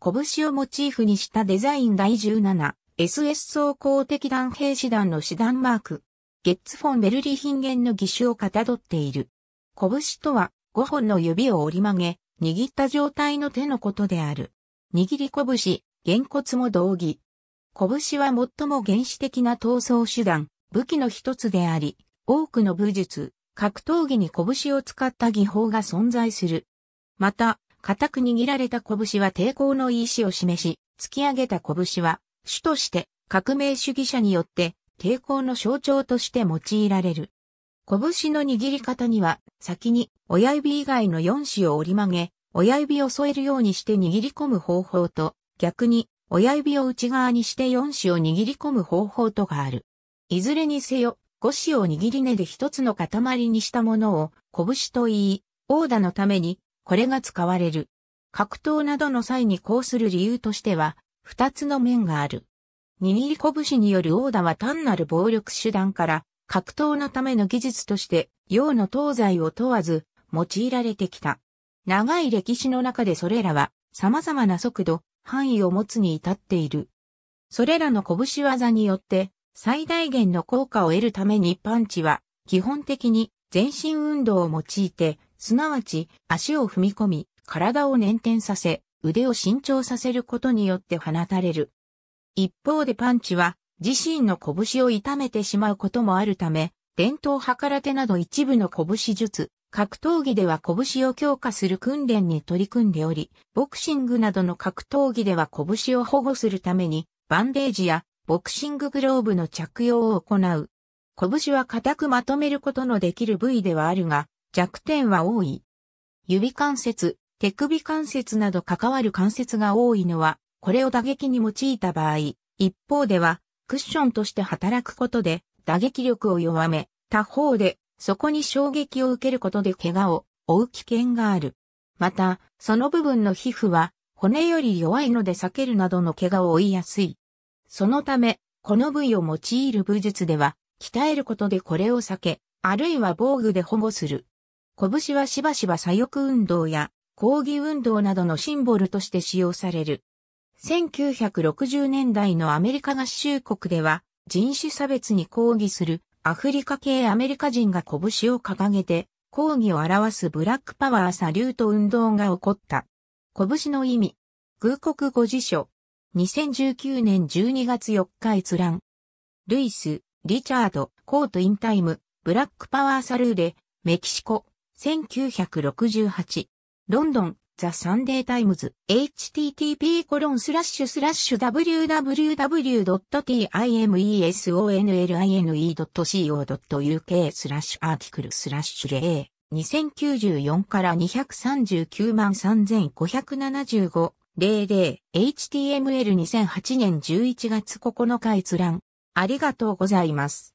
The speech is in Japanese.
拳をモチーフにしたデザイン第 17SS 総甲的弾兵士団の師団マーク。ゲッツフォン・ベルリヒンゲンの義手をかたどっている。拳とは5本の指を折り曲げ、握った状態の手のことである。握り拳、原骨も同義。拳は最も原始的な闘争手段、武器の一つであり、多くの武術、格闘技に拳を使った技法が存在する。また、固く握られた拳は抵抗の意思を示し、突き上げた拳は、主として革命主義者によって抵抗の象徴として用いられる。拳の握り方には、先に親指以外の4指を折り曲げ、親指を添えるようにして握り込む方法と、逆に親指を内側にして4指を握り込む方法とがある。いずれにせよ、5指を握り根で一つの塊にしたものを拳と言い、オーダのためにこれが使われる。格闘などの際にこうする理由としては、二つの面がある。握り拳による殴打は単なる暴力手段から、格闘のための技術として、用の東西を問わず、用いられてきた。長い歴史の中でそれらは、様々な速度、範囲を持つに至っている。それらの拳技によって、最大限の効果を得るためにパンチは、基本的に全身運動を用いて、すなわち、足を踏み込み、体を捻転させ、腕を伸長させることによって放たれる。一方でパンチは、自身の拳を痛めてしまうこともあるため、伝統から手など一部の拳術、格闘技では拳を強化する訓練に取り組んでおり、ボクシングなどの格闘技では拳を保護するために、バンデージやボクシンググローブの着用を行う。拳は固くまとめることのできる部位ではあるが、弱点は多い。指関節、手首関節など関わる関節が多いのは、これを打撃に用いた場合、一方では、クッションとして働くことで、打撃力を弱め、他方で、そこに衝撃を受けることで怪我を負う危険がある。また、その部分の皮膚は、骨より弱いので避けるなどの怪我を負いやすい。そのため、この部位を用いる武術では、鍛えることでこれを避け、あるいは防具で保護する拳はしばしば左翼運動や抗議運動などのシンボルとして使用される。1960年代のアメリカ合衆国では人種差別に抗議するアフリカ系アメリカ人が拳を掲げて抗議を表すブラックパワーサリュート運動が起こった。拳の意味。空国語辞書。2019年12月4日閲覧。ルイス、リチャード、コートインタイム、ブラックパワーサルーレ、メキシコ。1968、ロンドン、ザ・サンデー・タイムズ、http コロンスラッシュスラッシュ www.timesonline.co.uk スラッシュアーティクルスラッシュ0 2094から239万3575 00HTML2008 年11月9日閲覧。ありがとうございます。